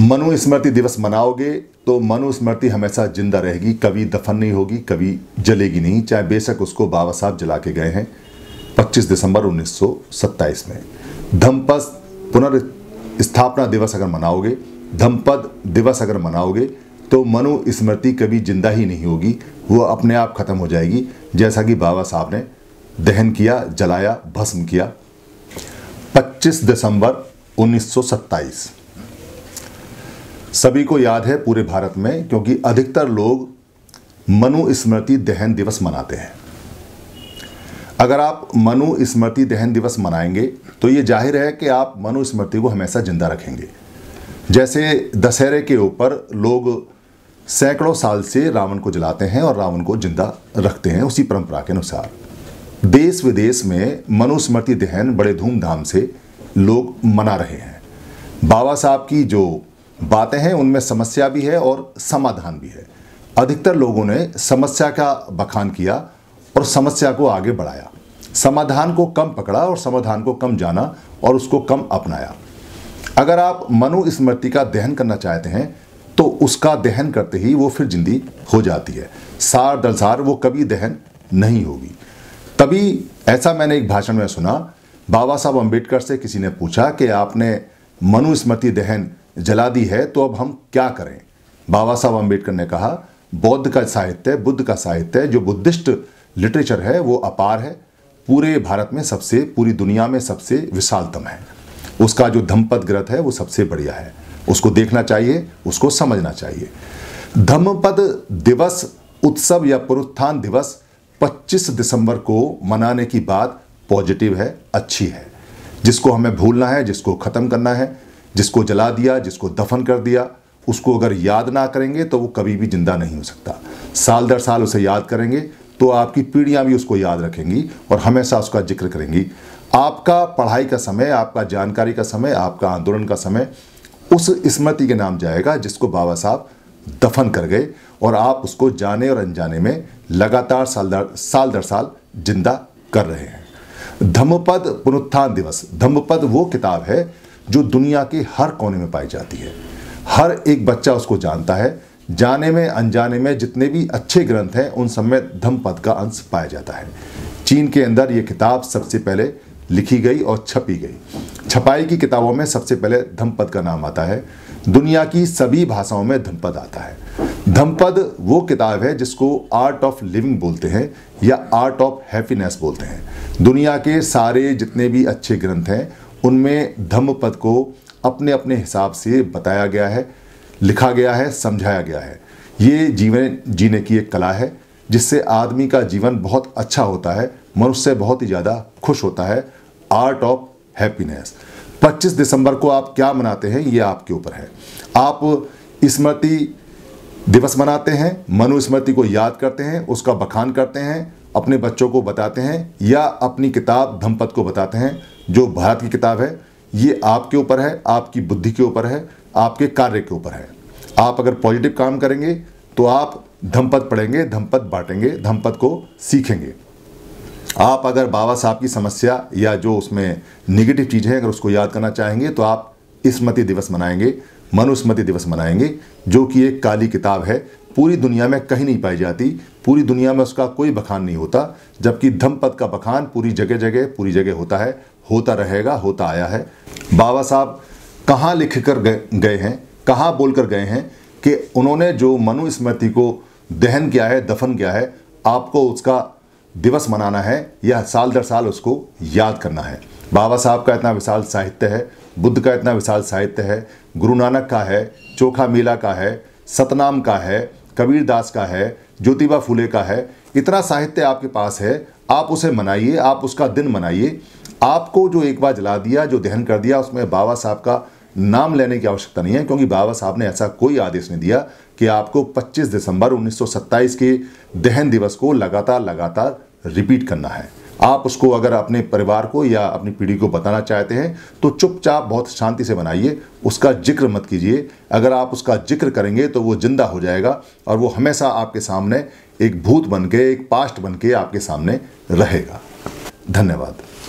मनुस्मृति दिवस मनाओगे तो मनुस्मृति हमेशा जिंदा रहेगी कभी दफन नहीं होगी कभी जलेगी नहीं चाहे बेशक उसको बाबा साहब जला के गए हैं 25 दिसंबर 1927 में धमपद पुनर्स्थापना दिवस अगर मनाओगे धमपद दिवस अगर मनाओगे तो मनुस्मृति कभी जिंदा ही नहीं होगी वो अपने आप खत्म हो जाएगी जैसा कि बाबा साहब ने दहन किया जलाया भस्म किया 25 दिसंबर 1927 सभी को याद है पूरे भारत में क्योंकि अधिकतर लोग मनुस्मृति दहन दिवस मनाते हैं अगर आप मनुस्मृति दहन दिवस मनाएंगे तो ये जाहिर है कि आप मनुस्मृति को हमेशा जिंदा रखेंगे जैसे दशहरे के ऊपर लोग सैकड़ों साल से रावण को जलाते हैं और रावण को जिंदा रखते हैं उसी परंपरा के अनुसार देश विदेश में मनुस्मृति दहन बड़े धूमधाम से लोग मना रहे हैं बाबा साहब की जो बातें हैं उनमें समस्या भी है और समाधान भी है अधिकतर लोगों ने समस्या का बखान किया और समस्या को आगे बढ़ाया समाधान को कम पकड़ा और समाधान को कम जाना और उसको कम अपनाया अगर आप मनुस्मृति का दहन करना चाहते हैं तो उसका दहन करते ही वो फिर जिंदी हो जाती है सार दलसार वो कभी दहन नहीं होगी तभी ऐसा मैंने एक भाषण में सुना बाबा साहब अम्बेडकर से किसी ने पूछा कि आपने मनुस्मृति दहन जला दी है तो अब हम क्या करें बाबा साहब अम्बेडकर ने कहा बौद्ध का साहित्य बुद्ध का साहित्य जो बुद्धिस्ट लिटरेचर है वो अपार है पूरे भारत में सबसे पूरी दुनिया में सबसे विशालतम है उसका जो धम्मपद ग्रंथ है वो सबसे बढ़िया है उसको देखना चाहिए उसको समझना चाहिए धम्मपद दिवस उत्सव या पुरुत्थान दिवस 25 दिसंबर को मनाने की बात पॉजिटिव है अच्छी है जिसको हमें भूलना है जिसको ख़त्म करना है जिसको जला दिया जिसको दफन कर दिया उसको अगर याद ना करेंगे तो वो कभी भी जिंदा नहीं हो सकता साल दर साल उसे याद करेंगे तो आपकी पीढ़ियाँ भी उसको याद रखेंगी और हमेशा उसका जिक्र करेंगी आपका पढ़ाई का समय आपका जानकारी का समय आपका आंदोलन का समय उस स्मृति के नाम जाएगा जिसको बाबा साहब दफन कर गए और आप उसको जाने और अनजाने में लगातार साल दर साल दर साल जिंदा कर रहे हैं धम्मपद पुनुत्थान दिवस धम्मपद वो किताब है जो दुनिया के हर कोने में पाई जाती है हर एक बच्चा उसको जानता है जाने में अनजाने में जितने भी अच्छे ग्रंथ हैं उन सब में धम्म पद का अंश पाया जाता है चीन के अंदर ये किताब सबसे पहले लिखी गई और छपी गई छपाई की किताबों में सबसे पहले धम्मपद का नाम आता है दुनिया की सभी भाषाओं में धम्मपद आता है धम्मपद वो किताब है जिसको आर्ट ऑफ लिविंग बोलते हैं या आर्ट ऑफ हैप्पीनेस बोलते हैं दुनिया के सारे जितने भी अच्छे ग्रंथ हैं उनमें धम्म पद को अपने अपने हिसाब से बताया गया है लिखा गया है समझाया गया है ये जीवन जीने की एक कला है जिससे आदमी का जीवन बहुत अच्छा होता है मनुष्य बहुत ही ज़्यादा खुश होता है आर्ट ऑफ हैप्पीनेस 25 दिसंबर को आप क्या मनाते हैं ये आपके ऊपर है आप स्मृति दिवस मनाते हैं मनुस्मृति को याद करते हैं उसका बखान करते हैं अपने बच्चों को बताते हैं या अपनी किताब धमपत को बताते हैं जो भारत की किताब है ये आपके ऊपर है आपकी बुद्धि के ऊपर है आपके कार्य के ऊपर है आप अगर पॉजिटिव काम करेंगे तो आप धमपत पढ़ेंगे धमपत बांटेंगे धमपत को सीखेंगे आप अगर बाबा साहब की समस्या या जो उसमें निगेटिव चीज़ है अगर उसको याद करना चाहेंगे तो आप स्मृति दिवस मनाएंगे मनुस्मृति दिवस मनाएंगे जो कि एक काली किताब है पूरी दुनिया में कहीं नहीं पाई जाती पूरी दुनिया में उसका कोई बखान नहीं होता जबकि धमपत का बखान पूरी जगह जगह पूरी जगह होता है होता रहेगा होता आया है बाबा साहब कहाँ लिख कर गए हैं कहाँ बोल कर गए हैं कि उन्होंने जो मनुस्मृति को दहन किया है दफन किया है आपको उसका दिवस मनाना है या साल दर साल उसको याद करना है बाबा साहब का इतना विशाल साहित्य है बुद्ध का इतना विशाल साहित्य है गुरु नानक का है चोखा मेला का है सतनाम का है कबीर दास का है ज्योतिबा फुले का है इतना साहित्य आपके पास है आप उसे मनाइए आप उसका दिन मनाइए आपको जो एक बार जला दिया जो दहन कर दिया उसमें बाबा साहब का नाम लेने की आवश्यकता नहीं है क्योंकि बाबा साहब ने ऐसा कोई आदेश नहीं दिया कि आपको 25 दिसंबर 1927 के दहन दिवस को लगातार लगातार रिपीट करना है आप उसको अगर अपने परिवार को या अपनी पीढ़ी को बताना चाहते हैं तो चुपचाप बहुत शांति से बनाइए उसका जिक्र मत कीजिए अगर आप उसका जिक्र करेंगे तो वो ज़िंदा हो जाएगा और वो हमेशा आपके सामने एक भूत बन के एक पास्ट बन के आपके सामने रहेगा धन्यवाद